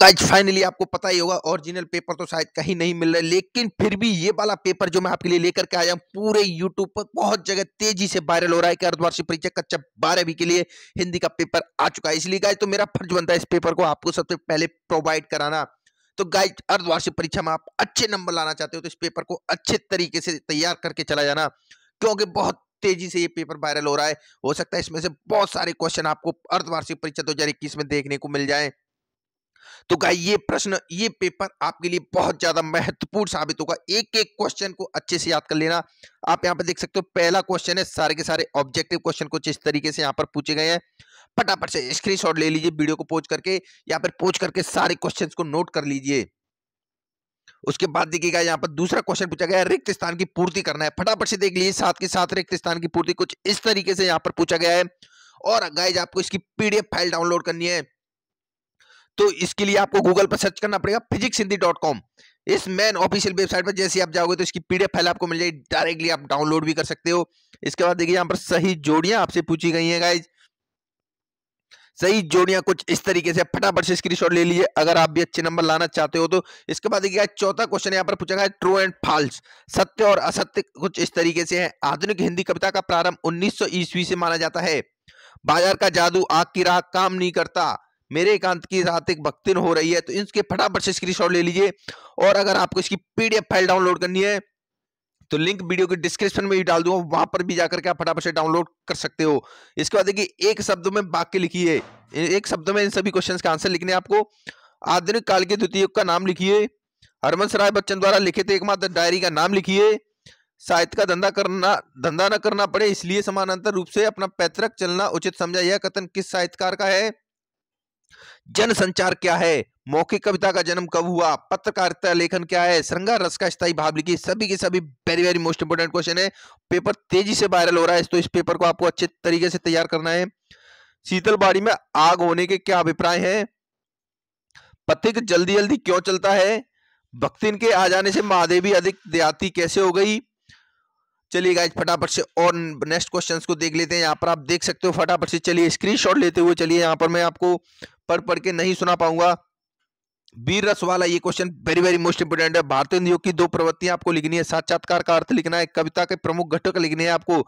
guys finally आपको पता ही होगा ओरिजिनल पेपर तो शायद कहीं नहीं मिल रहा है लेकिन फिर भी ये वाला पेपर जो मैं आपके लिए लेकर के आया हूँ पूरे यूट्यूब पर बहुत जगह तेजी से वायरल हो रहा है कि अर्धवार्षिक परीक्षा कक्षा बारहवीं के लिए हिंदी का पेपर आ चुका है इसलिए गाय तो मेरा फर्ज बनता है इस पेपर को आपको सबसे पहले प्रोवाइड कराना तो गाइज अर्धवार्षिक परीक्षा में आप अच्छे नंबर लाना चाहते हो तो इस पेपर को अच्छे तरीके से तैयार करके चला जाना क्योंकि बहुत तेजी से ये पेपर वायरल हो रहा है हो सकता है इसमें से बहुत सारे क्वेश्चन आपको अर्धवार्षिक परीक्षा दो हजार इक्कीस में देखने को मिल जाए तो गाय ये प्रश्न ये पेपर आपके लिए बहुत ज्यादा महत्वपूर्ण साबित होगा एक एक क्वेश्चन को अच्छे से याद कर लेना आप यहाँ पर देख सकते हो पहला क्वेश्चन है सारे के सारे ऑब्जेक्टिव क्वेश्चन कुछ इस तरीके से यहाँ पर पूछे गए हैं फटाफट से स्क्रीनशॉट ले लीजिए वीडियो को पोज करके या फिर पोज करके सारे क्वेश्चन को नोट कर लीजिए उसके बाद देखिएगा यहाँ पर दूसरा क्वेश्चन पूछा गया रिक्त स्थान की पूर्ति करना है फटाफट से देख लीजिए साथ के साथ रिक्त स्थान की पूर्ति कुछ इस तरीके से यहाँ पर पूछा गया है और गाइज आपको इसकी पीडीएफ फाइल डाउनलोड करनी है तो इसके लिए आपको गूगल पर सर्च करना पड़ेगा फिजिक्स हिंदी डॉट कॉम इस मेन ऑफिशियल वेबसाइट पर जैसे आप जाओगे तो इसकी पीडीएफ फाइल आपको मिल जाएगी डायरेक्टली आप डाउनलोड भी कर सकते हो इसके बाद देखिए यहाँ पर सही जोड़ियां आपसे पूछी गई है गाइज सही जोड़ियां कुछ इस तरीके से फटाफट से स्क्रीनशॉट ले लीजिए अगर आप भी अच्छे नंबर लाना चाहते हो तो इसके बाद देखिए चौथा क्वेश्चन यहाँ पर पूछा गया ट्रू एंड फॉल्स सत्य और असत्य कुछ इस तरीके से है आधुनिक हिंदी कविता का प्रारंभ 1900 ईस्वी से माना जाता है बाजार का जादू आग की राह काम नहीं करता मेरे एकांत की रात एक भक्तिन हो रही है तो इसके फटाफट से स्क्रीनशॉट ले लीजिए और अगर आपको इसकी पीडीएफ फाइल डाउनलोड करनी है तो लिंक वीडियो के डिस्क्रिप्शन में भी डाल दूंगा वहां पर भी जाकर के आप फटाफट से डाउनलोड कर सकते हो इसके बाद देखिए एक शब्द में वाक्य लिखिए एक शब्द में इन सभी क्वेश्चन का आंसर लिखने आपको आधुनिक काल के द्वितीय का नाम लिखिए हरमंश राय बच्चन द्वारा लिखित एकमात्र डायरी का नाम लिखिए साहित्य का धंधा करना धंधा न करना पड़े इसलिए समानांतर रूप से अपना पैतृक चलना उचित समझा यह कथन किस साहित्यकार का है जन संचार क्या है मौखिक कविता का जन्म कब हुआ पत्रकारिता लेखन क्या है श्रृंगार रस का स्थायी भाव लिखी सभी के सभी very very most important question है पेपर तेजी से वायरल हो रहा है तो इस पेपर को आपको अच्छे तरीके से तैयार करना है शीतलबाड़ी में आग होने के क्या अभिप्राय है पथिक जल्दी जल्दी क्यों चलता है भक्तिन के आ जाने से महादेवी अधिक देहाती कैसे हो गई चलिए गाइज फटाफट से और नेक्स्ट क्वेश्चंस को देख लेते हैं यहाँ पर आप देख सकते हो फटाफट से चलिए स्क्रीनशॉट लेते हुए चलिए यहाँ पर मैं आपको पढ़ पढ़ के नहीं सुना पाऊंगा वीर रस वाला ये question very very most important है भारतीय नियोग की दो प्रवृत्तियां आपको लिखनी है साक्षात्कार का अर्थ लिखना है कविता के प्रमुख घटक लिखने हैं आपको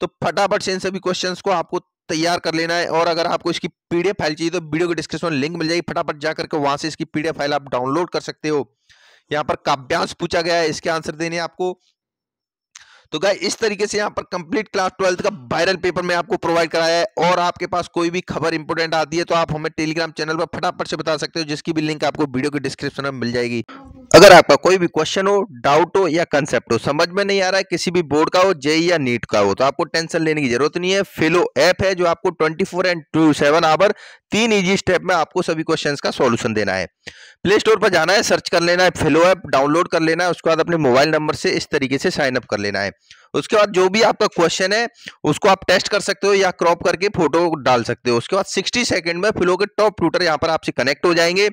तो फटाफट से इन सभी क्वेश्चन को आपको तैयार कर लेना है और अगर आपको इसकी पीडीएफ फाइल चाहिए तो वीडियो के डिस्क्रिप्शन में लिंक मिल जाएगी फटाफट जाकर के वहां से इसकी पीडीएफ फाइल आप डाउनलोड कर सकते हो यहाँ पर काव्यांश पूछा गया है इसके आंसर देने आपको तो गाय इस तरीके से यहाँ पर कंप्लीट क्लास ट्वेल्थ का वायरल पेपर मैं आपको प्रोवाइड कराया है और आपके पास कोई भी खबर इंपोर्टेंट आती है तो आप हमें टेलीग्राम चैनल पर फटाफट से बता सकते हो जिसकी भी लिंक आपको वीडियो के डिस्क्रिप्शन में मिल जाएगी अगर आपका कोई भी क्वेश्चन हो डाउट हो या कंसेप्ट हो समझ में नहीं आ रहा है किसी भी बोर्ड का हो जे e या नीट का हो तो आपको टेंशन लेने की जरूरत नहीं है फिलो ऐप है जो आपको 24 four and two seven hour तीन इजी स्टेप में आपको सभी क्वेश्चंस का सॉल्यूशन देना है प्ले स्टोर पर जाना है सर्च कर लेना है फिलो ऐप डाउनलोड कर लेना है उसके बाद अपने मोबाइल नंबर से इस तरीके से साइन अप कर लेना है उसके बाद जो भी आपका क्वेश्चन है उसको आप टेस्ट कर सकते हो या क्रॉप करके फोटो डाल सकते हो उसके बाद सिक्सटी सेकेंड में फिलो के टॉप ट्यूटर यहाँ पर आपसे कनेक्ट हो जाएंगे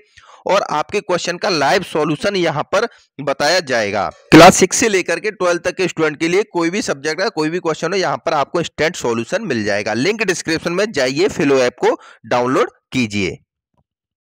और आपके क्वेश्चन का लाइव सॉल्यूशन यहाँ पर बताया जाएगा क्लास सिक्स से लेकर के ट्वेल्थ तक के स्टूडेंट के लिए कोई भी सब्जेक्ट का कोई भी क्वेश्चन हो यहाँ पर आपको इंस्टेंट सॉल्यूशन मिल जाएगा लिंक डिस्क्रिप्शन में जाइए फिलो ऐप को डाउनलोड कीजिए